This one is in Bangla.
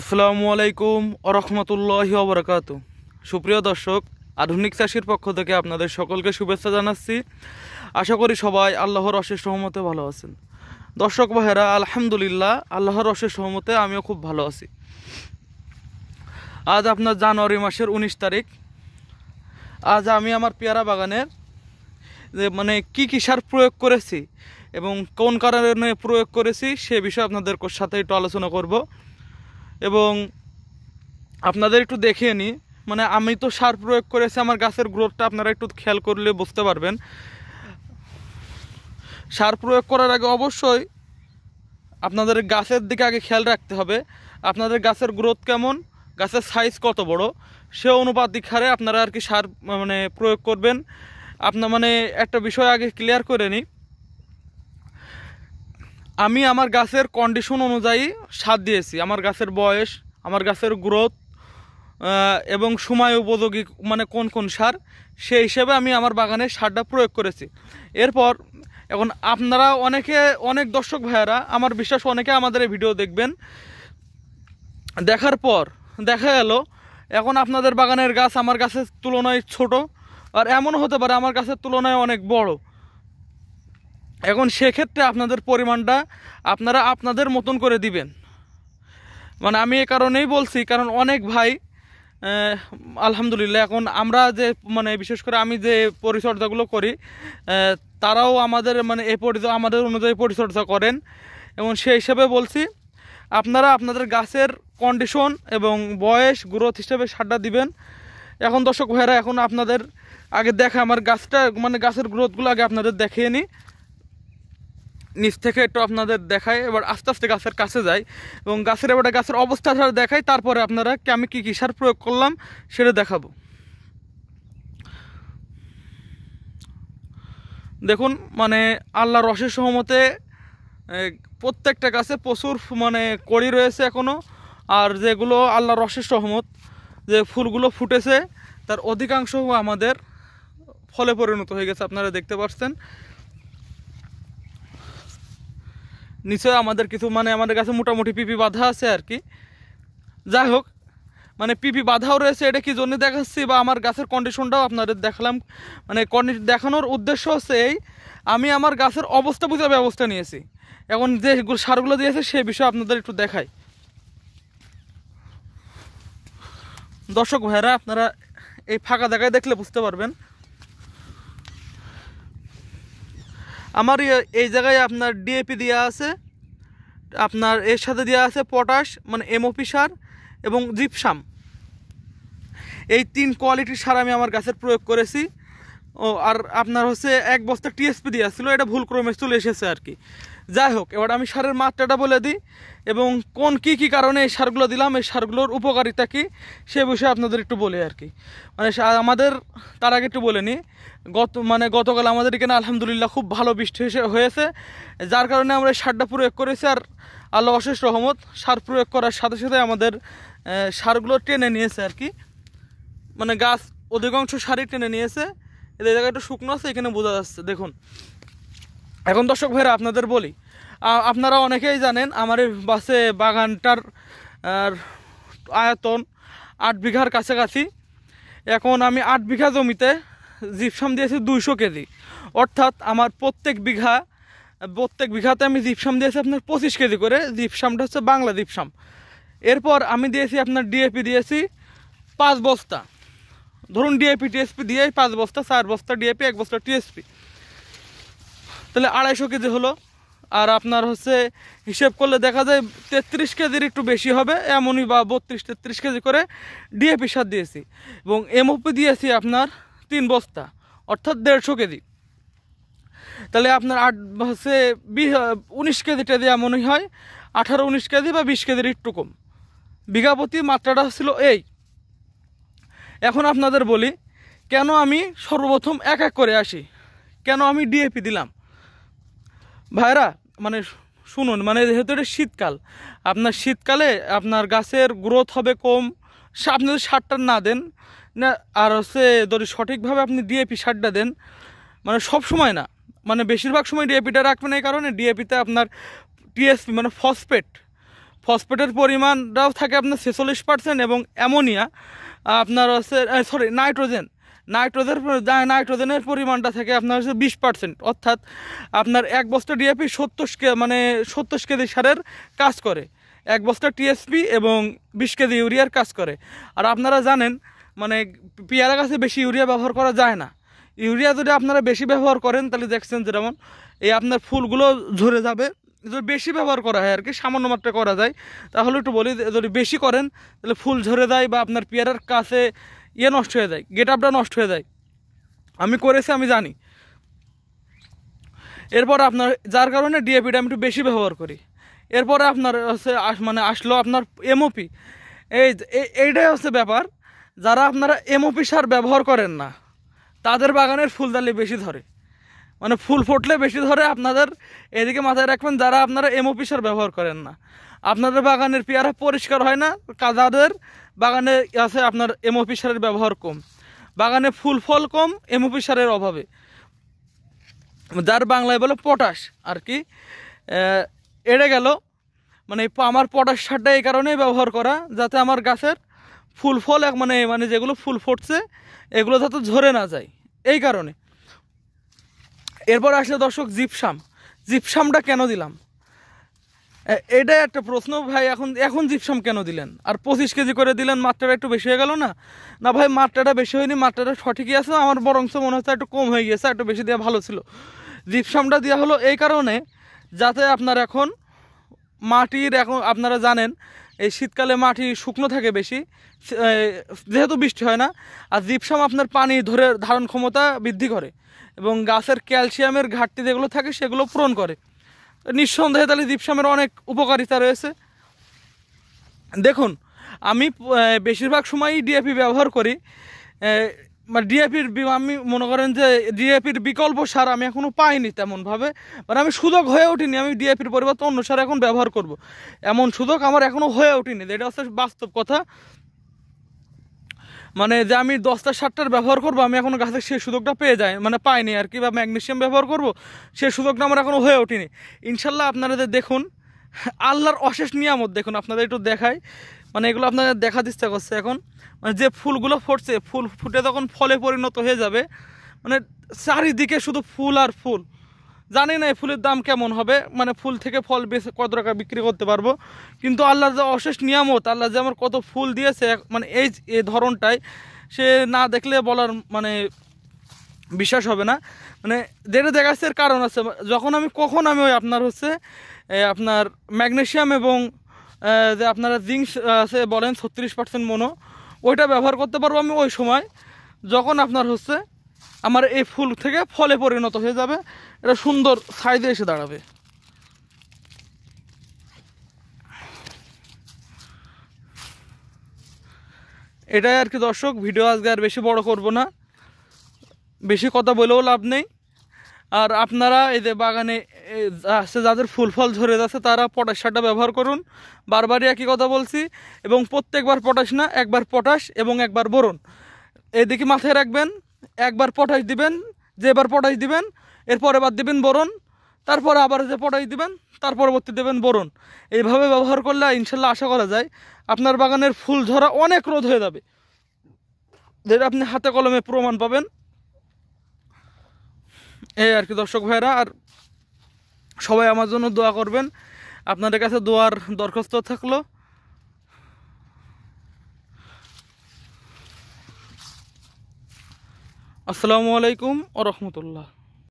আসসালামু আলাইকুম আরহামতুল্লাহ আবরকাত সুপ্রিয় দর্শক আধুনিক চাষির পক্ষ থেকে আপনাদের সকলকে শুভেচ্ছা জানাচ্ছি আশা করি সবাই আল্লাহর অশেষ সহমতে ভালো আছেন দর্শক ভাইরা আলহামদুলিল্লাহ আল্লাহর অশেষ সহমতে আমিও খুব ভালো আছি আজ আপনার জানুয়ারি মাসের ১৯ তারিখ আজ আমি আমার পেয়ারা বাগানের যে মানে কি কী সার প্রয়োগ করেছি এবং কোন কারণে প্রয়োগ করেছি সে বিষয়ে আপনাদের সাথে একটু আলোচনা করব এবং আপনাদের একটু দেখিয়ে নিই মানে আমি তো সার প্রয়োগ করেছি আমার গাছের গ্রোথটা আপনারা একটু খেয়াল করলে বুঝতে পারবেন সার প্রয়োগ করার আগে অবশ্যই আপনাদের গাছের দিকে আগে খেয়াল রাখতে হবে আপনাদের গাছের গ্রোথ কেমন গাছের সাইজ কত বড় সে অনুপাতিক হারে আপনারা আর কি সার মানে প্রয়োগ করবেন আপনার মানে একটা বিষয় আগে ক্লিয়ার করে নিই আমি আমার গাছের কন্ডিশন অনুযায়ী সার দিয়েছি আমার গাছের বয়স আমার গাছের গ্রোথ এবং সময় উপযোগী মানে কোন কোন সার সেই হিসেবে আমি আমার বাগানে সারটা প্রয়োগ করেছি এরপর এখন আপনারা অনেকে অনেক দর্শক ভাইয়ারা আমার বিশ্বাস অনেকে আমাদের এই ভিডিও দেখবেন দেখার পর দেখা গেল এখন আপনাদের বাগানের গাছ আমার গাছের তুলনায় ছোট আর এমন হতে পারে আমার গাছের তুলনায় অনেক বড় এখন সেক্ষেত্রে আপনাদের পরিমাণটা আপনারা আপনাদের মতন করে দিবেন মানে আমি এ কারণেই বলছি কারণ অনেক ভাই আলহামদুলিল্লাহ এখন আমরা যে মানে বিশেষ করে আমি যে পরিচর্যাগুলো করি তারাও আমাদের মানে এই পরিচর্যা আমাদের অনুযায়ী পরিচর্যা করেন এবং সেই হিসাবে বলছি আপনারা আপনাদের গাছের কন্ডিশন এবং বয়স গ্রোথ হিসেবে সারটা দিবেন এখন দর্শক ভাইরা এখন আপনাদের আগে দেখা আমার গাছটা মানে গাছের গ্রোথগুলো আগে আপনাদের দেখিয়ে নিই নিচ থেকে একটু আপনাদের দেখায় এবার আস্তে আস্তে গাছের কাছে যাই এবং গাছের এবারে গাছের অবস্থা সার দেখাই তারপরে আপনারা আমি কী কী সার প্রয়োগ করলাম সেটা দেখাবো দেখুন মানে আল্লাহ রসের সহমতে প্রত্যেকটা গাছে প্রচুর মানে কড়ি রয়েছে এখনও আর যেগুলো আল্লাহ রসের সহমত যে ফুলগুলো ফুটেছে তার অধিকাংশ আমাদের ফলে পরিণত হয়ে গেছে আপনারা দেখতে পাচ্ছেন নিশ্চয় আমাদের কিছু মানে আমাদের কাছে মোটামুটি পিপি বাধা আছে আর কি যাই হোক মানে পিপি বাধাও রয়েছে এটা কি জন্য দেখাচ্ছি বা আমার গাছের কন্ডিশনটাও আপনাদের দেখালাম মানে দেখানোর উদ্দেশ্য হচ্ছে এই আমি আমার গাছের অবস্থা বুঝে ব্যবস্থা নিয়েছি এখন যে সারগুলো দিয়েছে সে বিষয়ে আপনাদের একটু দেখাই দর্শক ভাইরা আপনারা এই ফাঁকা জায়গায় দেখলে বুঝতে পারবেন আমার এই জায়গায় আপনার ডিএপি দেওয়া আছে আপনার এর সাথে দেওয়া আছে পটাশ মানে এমওপি সার এবং জিপসাম এই তিন কোয়ালিটির সার আমি আমার গাছের প্রয়োগ করেছি ও আর আপনার হচ্ছে এক বস্তা টিএসপি দিয়ে আসছিলো এটা ভুল ক্রমে চলে এসেছে আর কি যাই হোক এবার আমি সারের মাত্রাটা বলে দিই এবং কোন কি কি কারণে এই সারগুলো দিলাম এই সারগুলোর উপকারিতা কী সে বিষয়ে আপনাদের একটু বলি আর কি মানে আমাদের তার আগে একটু বলে নিই গত মানে গতকাল আমাদের এখানে আলহামদুলিল্লাহ খুব ভালো বৃষ্টি হয়েছে যার কারণে আমরা এই সারটা প্রয়োগ করেছি আর আল্লাহ অশেষ রহমত সার প্রয়োগ করার সাথে সাথে আমাদের সারগুলো টেনে নিয়েছে আর কি মানে গাছ অধিকাংশ সারই টেনে নিয়েছে এদের জায়গায় একটু শুকনো আছে এখানে বোঝা যাচ্ছে দেখুন এখন দর্শক ভাইরা আপনাদের বলি আপনারা অনেকেই জানেন আমার এই বাসে বাগানটার আয়তন আট বিঘার কাছাকাছি এখন আমি আট বিঘা জমিতে জিপসাম দিয়েছি দুইশো কেজি অর্থাৎ আমার প্রত্যেক বিঘা প্রত্যেক বিঘাতে আমি জিপসাম দিয়েছি আপনার পঁচিশ কেজি করে জিপসামটা হচ্ছে বাংলা জিপসাম এরপর আমি দিয়েছি আপনার ডিএপি দিয়েছি পাঁচ বস্তা ধরুন ডিএপি টিএসপি দিয়েই পাঁচ বস্তা চার বস্তা ডিএপি এক বস্তা টিএসপি তাহলে আড়াইশো কেজি হলো আর আপনার হচ্ছে হিসেব করলে দেখা যায় তেত্রিশ কেজির একটু বেশি হবে এমনই বা বত্রিশ তেত্রিশ কেজি করে ডিএপি সার দিয়েছি এবং এমওপি দিয়েছি আপনার তিন বস্তা অর্থাৎ দেড়শো কেজি তাহলে আপনার আট হচ্ছে উনিশ কেজিটা দিয়ে এমনই হয় আঠারো উনিশ কেজি বা বিশ কেজির একটু কম বিঘাপতি মাত্রাটা ছিল এই এখন আপনাদের বলি কেন আমি সর্বপ্রথম এক এক করে আসি কেন আমি ডিএপি দিলাম ভাইরা মানে শুনুন মানে যেহেতু এটা শীতকাল আপনার শীতকালে আপনার গাছের গ্রোথ হবে কম আপনি যদি সারটা না দেন না আর হচ্ছে যদি সঠিকভাবে আপনি ডিএপি সারটা দেন মানে সব সময় না মানে বেশিরভাগ সময় ডিএপিটা রাখবেন এই কারণে ডিএপিতে আপনার টিএসপি মানে ফসফেট ফসফেটের পরিমাণটাও থাকে আপনার ছেচল্লিশ পার্সেন্ট এবং অ্যামোনিয়া আপনার হচ্ছে সরি নাইট্রোজেন নাইট্রোজেন নাইট্রোজেনের পরিমাণটা থাকে আপনার হচ্ছে বিশ পার্সেন্ট অর্থাৎ আপনার এক বস্তা ডিএপি সত্তর মানে সত্তর কেজি সারের কাজ করে এক বস্তা টিএসপি এবং বিশ কেজি ইউরিয়ার কাজ করে আর আপনারা জানেন মানে পেয়ারা গাছে বেশি ইউরিয়া ব্যবহার করা যায় না ইউরিয়া যদি আপনারা বেশি ব্যবহার করেন তাহলে দেখছেন যেমন এই আপনার ফুলগুলো ঝরে যাবে যদি বেশি ব্যবহার করা হয় আর কি সামান্য মাত্রা করা যায় তাহলে একটু বলি যদি বেশি করেন তাহলে ফুল ঝরে যায় বা আপনার পেয়ারার কাছে ইয়ে নষ্ট হয়ে যায় গেট আপটা নষ্ট হয়ে যায় আমি করেছি আমি জানি এরপর আপনার যার কারণে ডিএপিটা আমি একটু বেশি ব্যবহার করি এরপরে আপনার হচ্ছে মানে আসলো আপনার এমওপি এই এইটাই হচ্ছে ব্যাপার যারা আপনারা এমওপি সার ব্যবহার করেন না তাদের বাগানের ফুলদালি বেশি ধরে মানে ফুল ফুটলে বেশি ধরে আপনাদের এদিকে মাথায় রাখবেন যারা আপনারা এমওপি সার ব্যবহার করেন না আপনাদের বাগানের পেয়ারা পরিষ্কার হয় না কাদাদের বাগানে আছে আপনার এমওপি সারের ব্যবহার কম বাগানে ফুল ফল কম এমওপি সারের অভাবে যার বাংলায় বলে পটাশ আর কি এড়ে গেল মানে আমার পটাশ সারটা এই কারণেই ব্যবহার করা যাতে আমার গাছের ফুল ফল এক মানে মানে যেগুলো ফুল ফুটছে এগুলো যাতে ঝরে না যায় এই কারণে এরপর আসলে দর্শক জিপসাম জিপসামটা কেন দিলাম এটা একটা প্রশ্ন ভাই এখন এখন জিপসাম কেন দিলেন আর পঁচিশ কেজি করে দিলেন মাত্রাটা একটু বেশি হয়ে গেল না না ভাই মাত্রাটা বেশি হয়নি মাত্রাটা সঠিকই আছে আমার বরংস মনে হচ্ছে একটু কম হয়ে গিয়েছে একটু বেশি দেওয়া ভালো ছিল জিপসামটা দেওয়া হলো এই কারণে যাতে আপনার এখন মাটির এখন আপনারা জানেন এই শীতকালে মাটি শুকনো থাকে বেশি যেহেতু বৃষ্টি হয় না আর জিপসাম আপনার পানি ধরে ধারণ ক্ষমতা বৃদ্ধি করে এবং গাছের ক্যালসিয়ামের ঘাটতি যেগুলো থাকে সেগুলো পূরণ করে নিঃসন্দেহে তাহলে জিপসামের অনেক উপকারিতা রয়েছে দেখুন আমি বেশিরভাগ সময়ই ডিএপি ব্যবহার করি মানে ডিএপির আমি মনে করেন যে ডিএপির বিকল্প সার আমি এখনও পাইনি তেমনভাবে মানে আমি সুযোগ হয়ে ওঠিনি আমি ডিএপির পরিবর্তে অন্য সার এখন ব্যবহার করব। এমন সুযোগ আমার এখনও হয়ে যে এটা হচ্ছে বাস্তব কথা মানে যে আমি দশটা সারটার ব্যবহার করব আমি এখনও গাছে সেই সুযোগটা পেয়ে যাই মানে পাইনি আর কি বা ম্যাগনেশিয়াম ব্যবহার করব সেই সুযোগটা আমার এখনও হয়ে ওঠেনি ইনশাল্লাহ আপনারা যে দেখুন আল্লাহর অশেষ নিয়ামত দেখুন আপনাদের একটু দেখায় মানে এগুলো আপনাদের দেখা ইচ্ছা করছে এখন মানে যে ফুলগুলো ফুটছে ফুল ফুটে তখন ফলে পরিণত হয়ে যাবে মানে চারিদিকে শুধু ফুল আর ফুল জানি না এই ফুলের দাম কেমন হবে মানে ফুল থেকে ফল বেশি কত টাকা বিক্রি করতে পারবো কিন্তু আল্লাহ যে অশেষ নিয়ামত আল্লাহ যে আমার কত ফুল দিয়েছে মানে এই এই ধরনটাই সে না দেখলে বলার মানে বিশ্বাস হবে না মানে যেটা দেখাচ্ছে কারণ আছে যখন আমি কখন আমি ওই আপনার হচ্ছে আপনার ম্যাগনেশিয়াম এবং যে আপনারা জিংস আছে বলেন ছত্রিশ পার্সেন্ট মনো ওইটা ব্যবহার করতে পারবো আমি ওই সময় যখন আপনার হচ্ছে আমার এই ফুল থেকে ফলে পরিণত হয়ে যাবে এটা সুন্দর সাইজে এসে দাঁড়াবে এটাই আর কি দর্শক ভিডিও আজকে আর বেশি বড় করব না বেশি কথা বলেও লাভ নেই আর আপনারা এই যে বাগানে আসছে যাদের ফুল ফল ঝরে যাচ্ছে তারা পটাশ সারটা ব্যবহার করুন বারবারই একই কথা বলছি এবং প্রত্যেকবার পটাশ না একবার পটাশ এবং একবার বরণ এদিকে মাথায় রাখবেন একবার পটাশ দিবেন যে এবার পটাশ দিবেন এরপরে এবার দিবেন বোরন তারপরে আবার যে পটাশ দিবেন তার পরবর্তী দেবেন বোরন এইভাবে ব্যবহার করলে ইনশাল্লাহ আশা করা যায় আপনার বাগানের ফুল ঝরা অনেক রোধ হয়ে যাবে যেটা আপনি হাতে কলমে প্রমাণ পাবেন এই আর কি দর্শক ভাইরা আর সবাই আমার জন্য দোয়া করবেন আপনাদের কাছে দোয়ার দরখাস্ত থাকলো আসসালামু আলাইকুম ও রহমতুল্লাহ